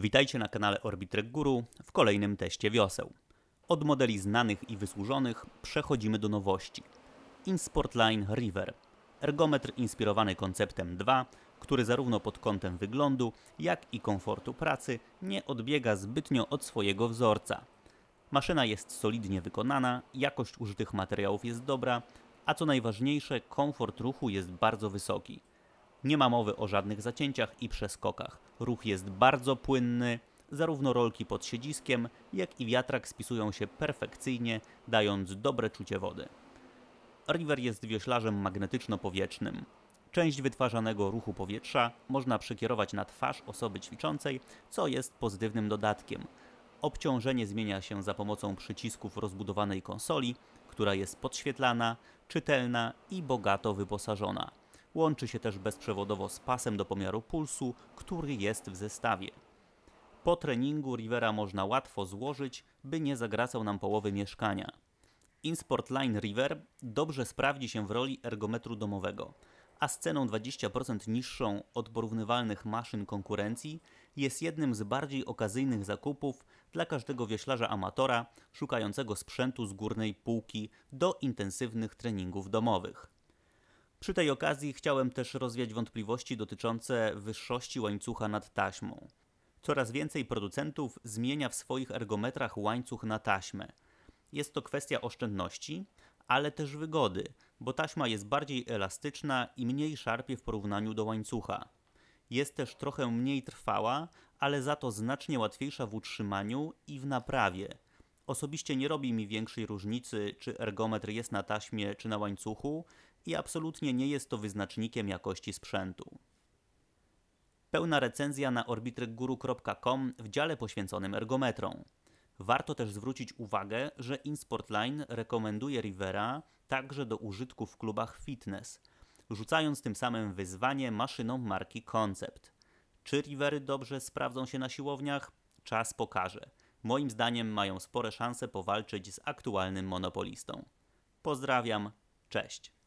Witajcie na kanale Orbitrek Guru w kolejnym teście wioseł. Od modeli znanych i wysłużonych przechodzimy do nowości. InSportline River. Ergometr inspirowany konceptem 2, który zarówno pod kątem wyglądu, jak i komfortu pracy nie odbiega zbytnio od swojego wzorca. Maszyna jest solidnie wykonana, jakość użytych materiałów jest dobra, a co najważniejsze, komfort ruchu jest bardzo wysoki. Nie ma mowy o żadnych zacięciach i przeskokach. Ruch jest bardzo płynny, zarówno rolki pod siedziskiem, jak i wiatrak spisują się perfekcyjnie, dając dobre czucie wody. River jest wioślarzem magnetyczno-powietrznym. Część wytwarzanego ruchu powietrza można przekierować na twarz osoby ćwiczącej, co jest pozytywnym dodatkiem. Obciążenie zmienia się za pomocą przycisków rozbudowanej konsoli, która jest podświetlana, czytelna i bogato wyposażona. Łączy się też bezprzewodowo z pasem do pomiaru pulsu, który jest w zestawie. Po treningu Rivera można łatwo złożyć, by nie zagracał nam połowy mieszkania. InSport Line River dobrze sprawdzi się w roli ergometru domowego, a z ceną 20% niższą od porównywalnych maszyn konkurencji jest jednym z bardziej okazyjnych zakupów dla każdego wioślarza amatora szukającego sprzętu z górnej półki do intensywnych treningów domowych. Przy tej okazji chciałem też rozwiać wątpliwości dotyczące wyższości łańcucha nad taśmą. Coraz więcej producentów zmienia w swoich ergometrach łańcuch na taśmę. Jest to kwestia oszczędności, ale też wygody, bo taśma jest bardziej elastyczna i mniej szarpie w porównaniu do łańcucha. Jest też trochę mniej trwała, ale za to znacznie łatwiejsza w utrzymaniu i w naprawie. Osobiście nie robi mi większej różnicy, czy ergometr jest na taśmie, czy na łańcuchu, i absolutnie nie jest to wyznacznikiem jakości sprzętu. Pełna recenzja na orbitrekguru.com w dziale poświęconym ergometrom. Warto też zwrócić uwagę, że InSportline rekomenduje Rivera także do użytku w klubach fitness, rzucając tym samym wyzwanie maszynom marki Concept. Czy Rivery dobrze sprawdzą się na siłowniach? Czas pokaże. Moim zdaniem mają spore szanse powalczyć z aktualnym monopolistą. Pozdrawiam, cześć.